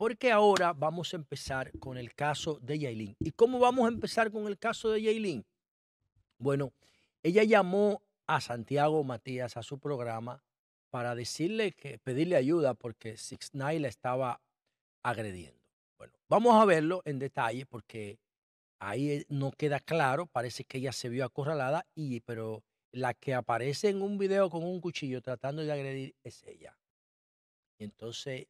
porque ahora vamos a empezar con el caso de Yailin. ¿Y cómo vamos a empezar con el caso de Yailin? Bueno, ella llamó a Santiago Matías a su programa para decirle que pedirle ayuda porque Six Nine la estaba agrediendo. Bueno, vamos a verlo en detalle porque ahí eh, no queda claro, parece que ella se vio acorralada y pero la que aparece en un video con un cuchillo tratando de agredir es ella. entonces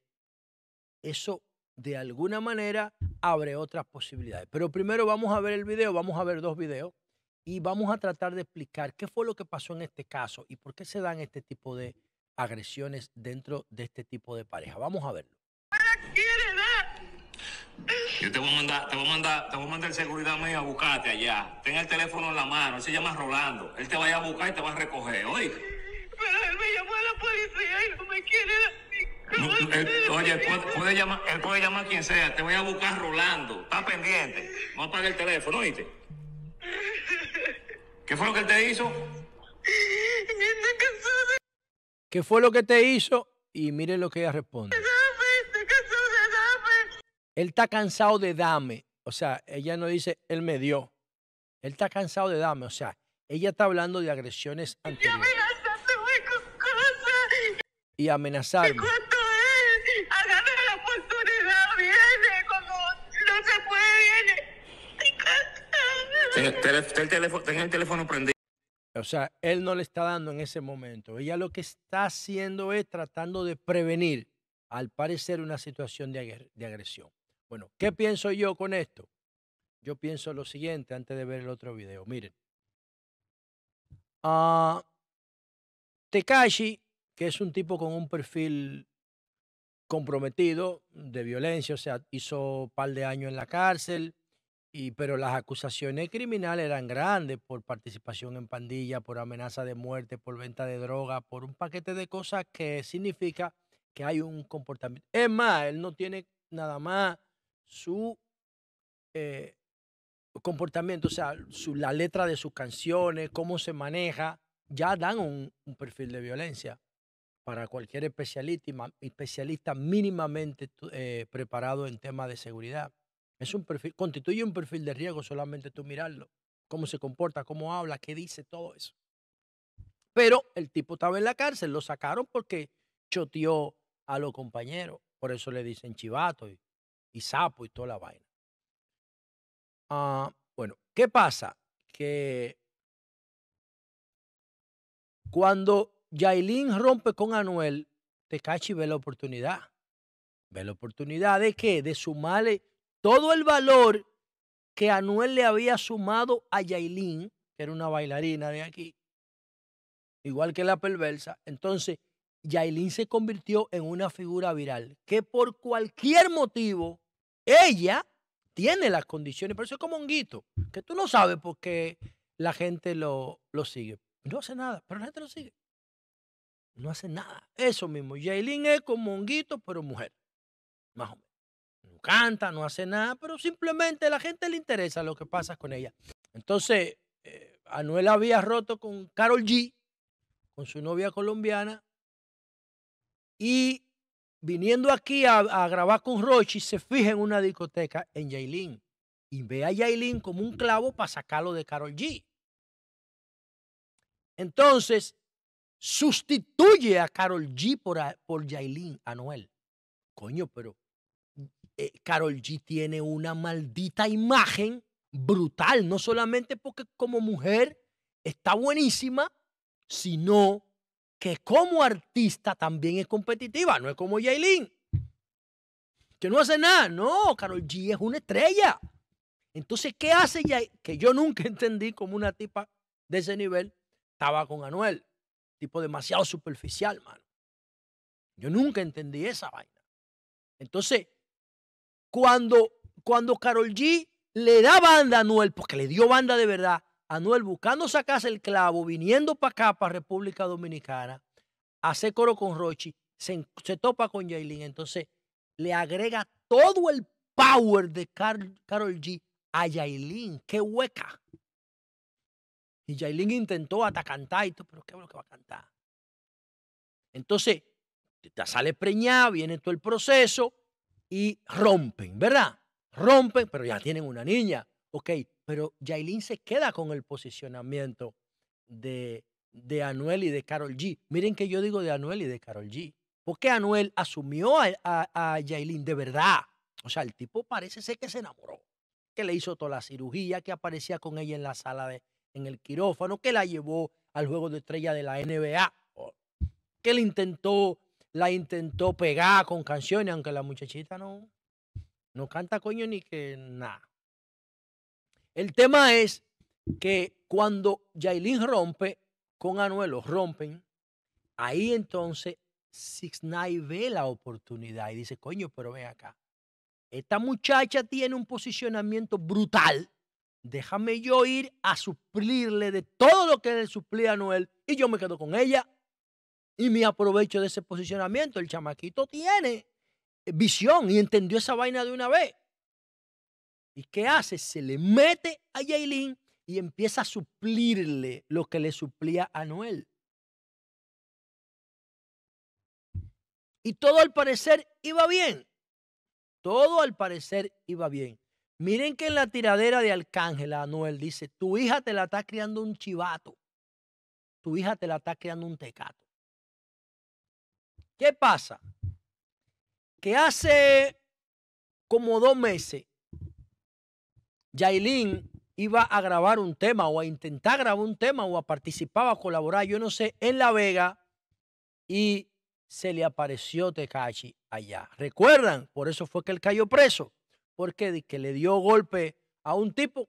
eso de alguna manera abre otras posibilidades. Pero primero vamos a ver el video, vamos a ver dos videos y vamos a tratar de explicar qué fue lo que pasó en este caso y por qué se dan este tipo de agresiones dentro de este tipo de pareja. Vamos a verlo. Yo te voy a mandar, te voy a mandar, te voy a mandar seguridad mío a buscarte allá. Ten el teléfono en la mano, él se llama Rolando. Él te va a buscar y te va a recoger, oye. Pero él me llamó a la policía y no me quiere dar. Eh, oye, él puede, llamar, quien sea. Te voy a buscar Rolando. Está pendiente. Vamos a apague el teléfono, ¿oíste? ¿Qué fue lo que él te hizo? ¿Qué fue lo que te hizo? Y mire lo que ella responde. Él está cansado de dame. O sea, ella no dice, él me dio. Él está cansado de dame. O sea, ella está hablando de agresiones anteriores. Y amenazarme. Tenga el teléfono prendido. O sea, él no le está dando en ese momento. Ella lo que está haciendo es tratando de prevenir, al parecer, una situación de, agresión. Bueno, ¿qué pienso yo con esto? Yo pienso lo siguiente antes de ver el otro video. Miren. Ah, Tekashi, que es un tipo con un perfil comprometido de violencia, o sea, hizo un par de años en la cárcel, y, pero las acusaciones criminales eran grandes por participación en pandilla, por amenaza de muerte, por venta de droga, por un paquete de cosas que significa que hay un comportamiento. Es más, él no tiene nada más su eh, comportamiento, o sea, su, la letra de sus canciones, cómo se maneja, ya dan un, perfil de violencia para cualquier especialista, especialista mínimamente eh, preparado en temas de seguridad. Es un perfil, constituye un perfil de riesgo solamente tú mirarlo, cómo se comporta, cómo habla, qué dice, todo eso. Pero el tipo estaba en la cárcel, lo sacaron porque choteó a los compañeros. Por eso le dicen chivato y, sapo y toda la vaina. Ah, bueno, ¿qué pasa? Que cuando Yailin rompe con Anuel, Tecachi ve la oportunidad. Ve la oportunidad de qué? De male todo el valor que Anuel le había sumado a Yailin, que era una bailarina de aquí, igual que la perversa, entonces Yailin se convirtió en una figura viral, que por cualquier motivo ella tiene las condiciones, pero eso es como un guito, que tú no sabes por qué la gente lo, lo sigue. No hace nada, pero la gente lo sigue. No hace nada. Eso mismo. Yailin es como un guito, pero mujer. Más o menos canta, no hace nada, pero simplemente a la gente le interesa lo que pasa con ella. Entonces, eh, Anuel había roto con Carol G, con su novia colombiana, y viniendo aquí a, grabar con Rochi, se fija en una discoteca en Yailin y ve a Yailin como un clavo para sacarlo de Carol G. Entonces, sustituye a Carol G por, por Yailin Anuel. Coño, pero Carol eh, G tiene una maldita imagen brutal, no solamente porque como mujer está buenísima, sino que como artista también es competitiva, no es como Yailin, que no hace nada, no, Carol G es una estrella. Entonces, ¿qué hace Yailin? Que yo nunca entendí como una tipa de ese nivel estaba con Anuel, tipo demasiado superficial, mano. Yo nunca entendí esa vaina. Entonces, cuando, cuando Carol G le da banda a Anuel, porque le dio banda de verdad, a Anuel buscando sacarse el clavo, viniendo para acá, para República Dominicana, hace coro con Rochi, se, topa con Jailin, entonces le agrega todo el power de Carol G a Yailin. ¡Qué hueca! Y Yailin intentó hasta cantar y pero ¿qué es lo que va a cantar? Entonces, te sale preñada, viene todo el proceso, y rompen, ¿verdad? Rompen, pero ya tienen una niña. Ok, pero Jailin se queda con el posicionamiento de, de Anuel y de Carol G. Miren que yo digo de Anuel y de Carol G. Porque Anuel asumió a, a, de verdad. O sea, el tipo parece ser que se enamoró, que le hizo toda la cirugía, que aparecía con ella en la sala de, en el quirófano, que la llevó al juego de estrella de la NBA, que le intentó la intentó pegar con canciones, aunque la muchachita no, no canta coño ni que nada. El tema es que cuando Yailin rompe con Anuel, rompen, ahí entonces Six Nine ve la oportunidad y dice, coño, pero ven acá. Esta muchacha tiene un posicionamiento brutal. Déjame yo ir a suplirle de todo lo que le suplía a Anuel y yo me quedo con ella y me aprovecho de ese posicionamiento. El chamaquito tiene eh, visión y entendió esa vaina de una vez. ¿Y qué hace? Se le mete a Yailin y empieza a suplirle lo que le suplía a Noel. Y todo al parecer iba bien. Todo al parecer iba bien. Miren que en la tiradera de Arcángel, Anuel dice, tu hija te la está criando un chivato. Tu hija te la está criando un tecato. ¿Qué pasa? Que hace como dos meses, Yailin iba a grabar un tema o a intentar grabar un tema o a participar a colaborar, yo no sé, en La Vega y se le apareció Tekashi allá. ¿Recuerdan? Por eso fue que él cayó preso, porque que le dio golpe a un tipo,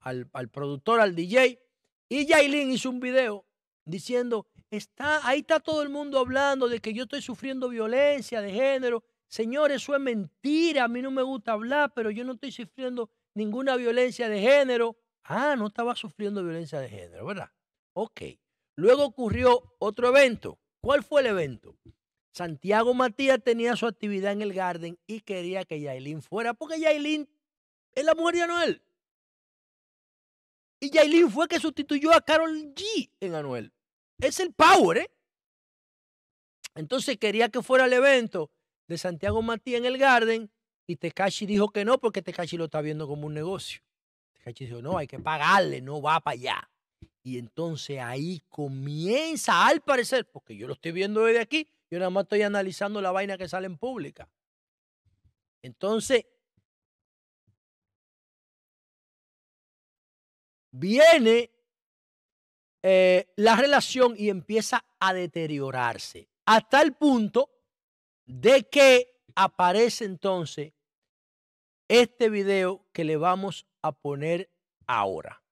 al, al productor, al DJ, y Yailin hizo un video diciendo, Está, ahí está todo el mundo hablando de que yo estoy sufriendo violencia de género. Señores, eso es mentira. A mí no me gusta hablar, pero yo no estoy sufriendo ninguna violencia de género. Ah, no estaba sufriendo violencia de género, ¿verdad? Ok. Luego ocurrió otro evento. ¿Cuál fue el evento? Santiago Matías tenía su actividad en el Garden y quería que Yailin fuera, porque Yailin es la mujer de Anuel. Y Yailin fue que sustituyó a Carol G en Anuel. Es el power, ¿eh? Entonces quería que fuera el evento de Santiago Matías en el Garden y Tekashi dijo que no porque Tekashi lo está viendo como un negocio. Tecashi dijo, no, hay que pagarle, no va para allá. Y entonces ahí comienza, al parecer, porque yo lo estoy viendo desde aquí, yo nada más estoy analizando la vaina que sale en pública. Entonces, viene eh, la relación y empieza a deteriorarse. Hasta el punto de que aparece entonces este video que le vamos a poner ahora.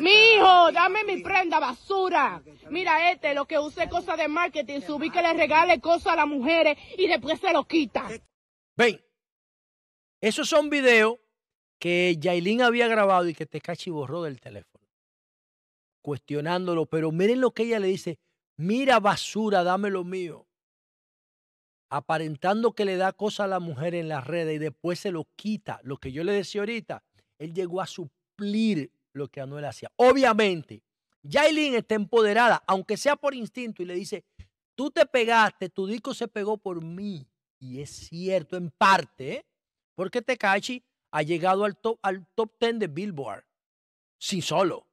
Mi hijo, dame mi prenda basura. Mira este, lo que use cosas de marketing, subí que le regale cosas a las mujeres y después se lo quita. Ven, esos son videos que Yailin había grabado y que Tecachi borró del teléfono, cuestionándolo, pero miren lo que ella le dice, mira basura, dame lo mío, aparentando que le da cosa a la mujer en las redes y después se lo quita, lo que yo le decía ahorita, él llegó a suplir lo que Anuel hacía. Obviamente, Yailin está empoderada, aunque sea por instinto, y le dice, tú te pegaste, tu disco se pegó por mí. Y es cierto en parte, ¿eh? porque Tecachi ha llegado al top, al top 10 de Billboard, sin solo.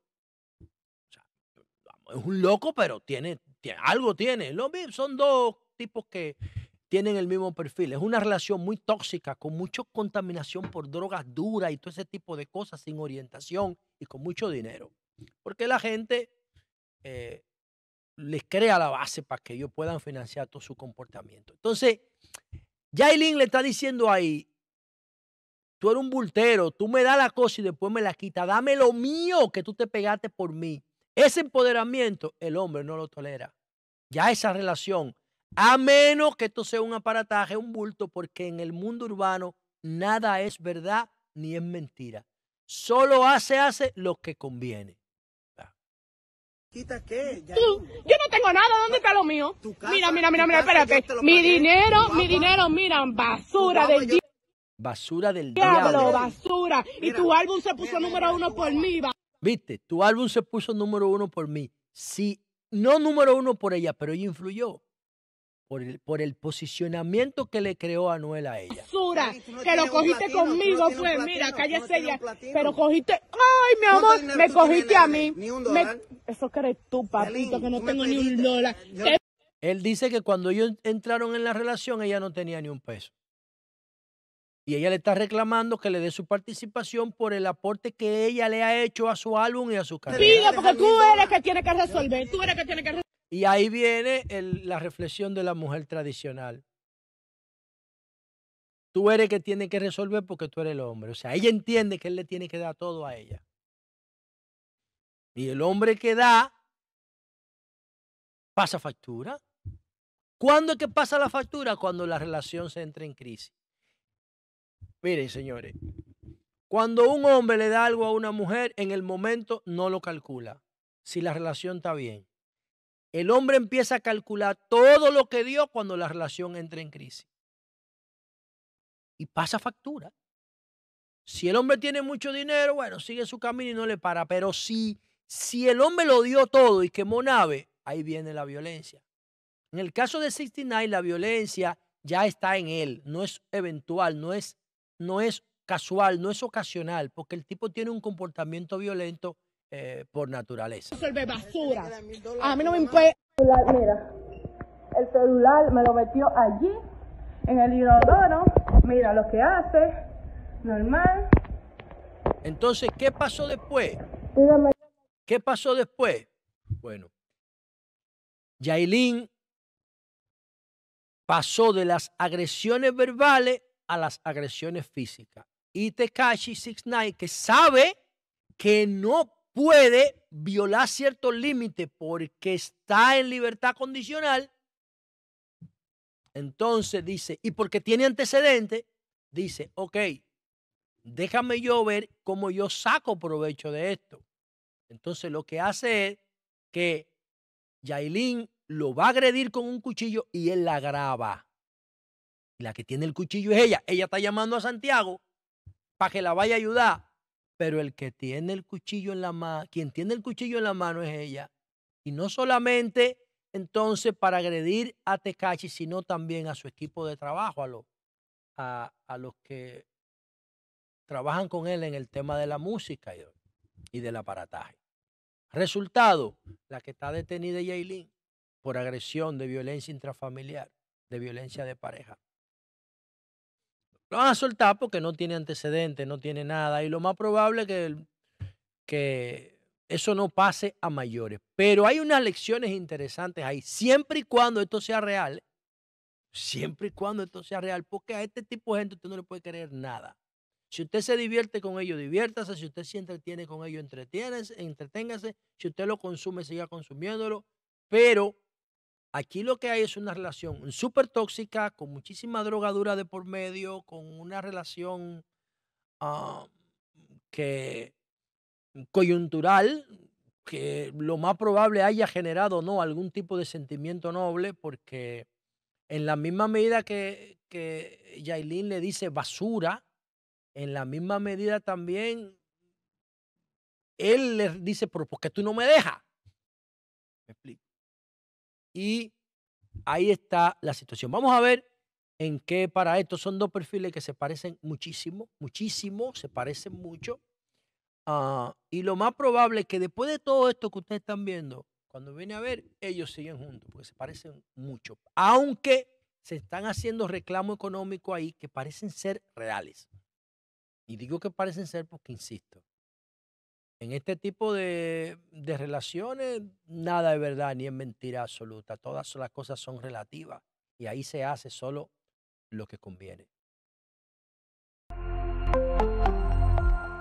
es un loco, pero tiene, tiene algo tiene. son dos tipos que tienen el mismo perfil. Es una relación muy tóxica, con mucha contaminación por drogas duras y todo ese tipo de cosas, sin orientación y con mucho dinero. Porque la gente eh, les crea la base para que ellos puedan financiar todo su comportamiento. Entonces, Jailin le está diciendo ahí, tú eres un bultero, tú me das la cosa y después me la quitas, dame lo mío que tú te pegaste por mí. Ese empoderamiento el hombre no lo tolera. Ya esa relación, a menos que esto sea un aparataje, un bulto, porque en el mundo urbano nada es verdad ni es mentira. Solo hace, hace lo que conviene. ¿Quita qué? Tú, yo no tengo nada, ¿dónde está lo mío? mira, mira, mira, mira, espérate. Mi dinero, mi dinero, mira, basura de Basura del diablo. basura. y tu álbum se puso número uno por mí. Viste, tu álbum se puso número uno por mí. Sí, no número uno por ella, pero ella influyó. Por el, por el posicionamiento que le creó Anuel a ella. Basura, que lo cogiste conmigo, fue. mira, cállese ella. pero cogiste, ay, mi amor, me cogiste a mí. un eso que eres tú, papito, que no tengo ni un dólar. Eh, Él dice que cuando ellos entraron en la relación, ella no tenía ni un peso. Y ella le está reclamando que le dé su participación por el aporte que ella le ha hecho a su álbum y a su carrera. porque tú eres que que resolver, tú eres que tiene que resolver. Y ahí viene la reflexión de la mujer tradicional. Tú eres que tiene que resolver porque tú eres el hombre. O sea, ella entiende que él le tiene que dar todo a ella. Y el hombre que da pasa factura. ¿Cuándo es que pasa la factura? Cuando la relación se entra en crisis. Miren, señores, cuando un hombre le da algo a una mujer, en el momento no lo calcula, si la relación está bien. El hombre empieza a calcular todo lo que dio cuando la relación entra en crisis. Y pasa factura. Si el hombre tiene mucho dinero, bueno, sigue su camino y no le para. Pero si, si el hombre lo dio todo y quemó nave, ahí viene la violencia. En el caso de 69, la violencia ya está en él, no es eventual, no es no es casual, no es ocasional, porque el tipo tiene un comportamiento violento eh, por naturaleza. basura. A mí no me importa. Mira, el celular me lo metió allí, en el inodoro. Mira lo que hace, normal. Entonces, ¿qué pasó después? ¿Qué pasó después? Bueno, Yailin pasó de las agresiones verbales a las agresiones físicas. Y Tekashi 69, que sabe que no puede violar ciertos límites porque está en libertad condicional, entonces dice, y porque tiene antecedentes, dice, ok, déjame yo ver cómo yo saco provecho de esto. Entonces lo que hace es que Yailin lo va a agredir con un cuchillo y él la graba. La que tiene el cuchillo es ella. Ella está llamando a Santiago para que la vaya a ayudar. Pero el que tiene el cuchillo en la mano, quien tiene el cuchillo en la mano es ella. Y no solamente entonces para agredir a Tecachi, sino también a su equipo de trabajo, a, a, los que trabajan con él en el tema de la música y, del aparataje. Resultado, la que está detenida es Yailin por agresión de violencia intrafamiliar, de violencia de pareja. Lo van a soltar porque no tiene antecedentes, no tiene nada. Y lo más probable es que, eso no pase a mayores. Pero hay unas lecciones interesantes ahí, siempre y cuando esto sea real. Siempre y cuando esto sea real, porque a este tipo de gente usted no le puede creer nada. Si usted se divierte con ellos, diviértase. Si usted se entretiene con ellos, entreténgase. Si usted lo consume, siga consumiéndolo. Pero Aquí lo que hay es una relación súper tóxica, con muchísima drogadura de por medio, con una relación ah, coyuntural, que lo más probable haya generado no algún tipo de sentimiento noble, porque en la misma medida que, que Yailin le dice basura, en la misma medida también él le dice, ¿por qué tú no me dejas? Me explico. Y ahí está la situación. Vamos a ver en qué para esto son dos perfiles que se parecen muchísimo, muchísimo, se parecen mucho. Ah, y lo más probable es que después de todo esto que ustedes están viendo, cuando viene a ver, ellos siguen juntos, porque se parecen mucho. Aunque se están haciendo reclamo económico ahí que parecen ser reales. Y digo que parecen ser porque, insisto, en este tipo de, relaciones, nada es verdad ni es mentira absoluta. Todas las cosas son relativas y ahí se hace solo lo que conviene.